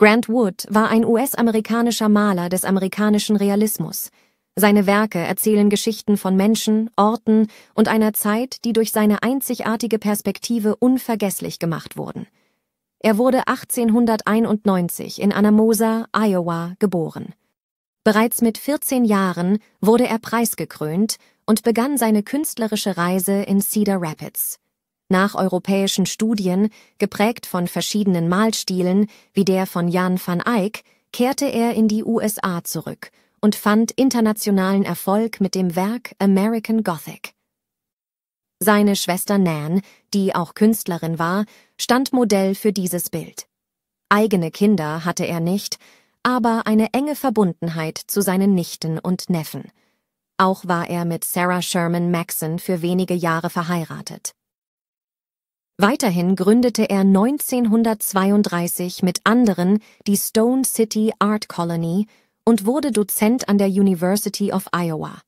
Grant Wood war ein US-amerikanischer Maler des amerikanischen Realismus. Seine Werke erzählen Geschichten von Menschen, Orten und einer Zeit, die durch seine einzigartige Perspektive unvergesslich gemacht wurden. Er wurde 1891 in Anamosa, Iowa, geboren. Bereits mit 14 Jahren wurde er preisgekrönt und begann seine künstlerische Reise in Cedar Rapids nach europäischen Studien, geprägt von verschiedenen Malstilen, wie der von Jan van Eyck, kehrte er in die USA zurück und fand internationalen Erfolg mit dem Werk American Gothic. Seine Schwester Nan, die auch Künstlerin war, stand Modell für dieses Bild. Eigene Kinder hatte er nicht, aber eine enge Verbundenheit zu seinen Nichten und Neffen. Auch war er mit Sarah Sherman Maxson für wenige Jahre verheiratet. Weiterhin gründete er 1932 mit anderen die Stone City Art Colony und wurde Dozent an der University of Iowa.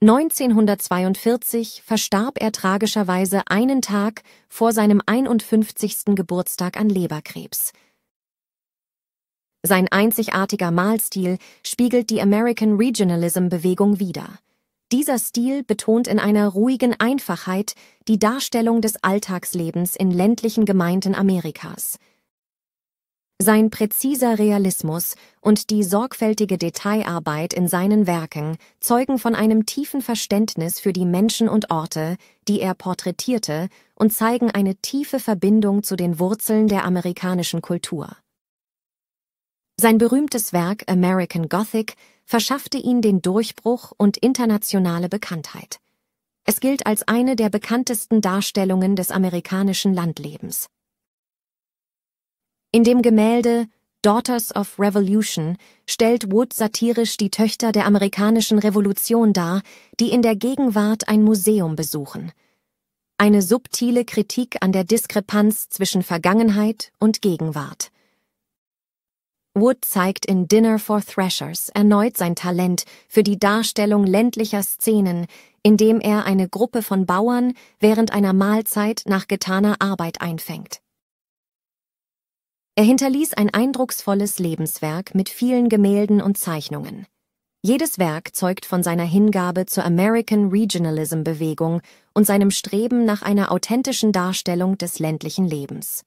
1942 verstarb er tragischerweise einen Tag vor seinem 51. Geburtstag an Leberkrebs. Sein einzigartiger Malstil spiegelt die American Regionalism Bewegung wider. Dieser Stil betont in einer ruhigen Einfachheit die Darstellung des Alltagslebens in ländlichen Gemeinden Amerikas. Sein präziser Realismus und die sorgfältige Detailarbeit in seinen Werken zeugen von einem tiefen Verständnis für die Menschen und Orte, die er porträtierte, und zeigen eine tiefe Verbindung zu den Wurzeln der amerikanischen Kultur. Sein berühmtes Werk American Gothic verschaffte ihn den Durchbruch und internationale Bekanntheit. Es gilt als eine der bekanntesten Darstellungen des amerikanischen Landlebens. In dem Gemälde Daughters of Revolution stellt Wood satirisch die Töchter der amerikanischen Revolution dar, die in der Gegenwart ein Museum besuchen. Eine subtile Kritik an der Diskrepanz zwischen Vergangenheit und Gegenwart. Wood zeigt in Dinner for Thrashers erneut sein Talent für die Darstellung ländlicher Szenen, indem er eine Gruppe von Bauern während einer Mahlzeit nach getaner Arbeit einfängt. Er hinterließ ein eindrucksvolles Lebenswerk mit vielen Gemälden und Zeichnungen. Jedes Werk zeugt von seiner Hingabe zur American Regionalism Bewegung und seinem Streben nach einer authentischen Darstellung des ländlichen Lebens.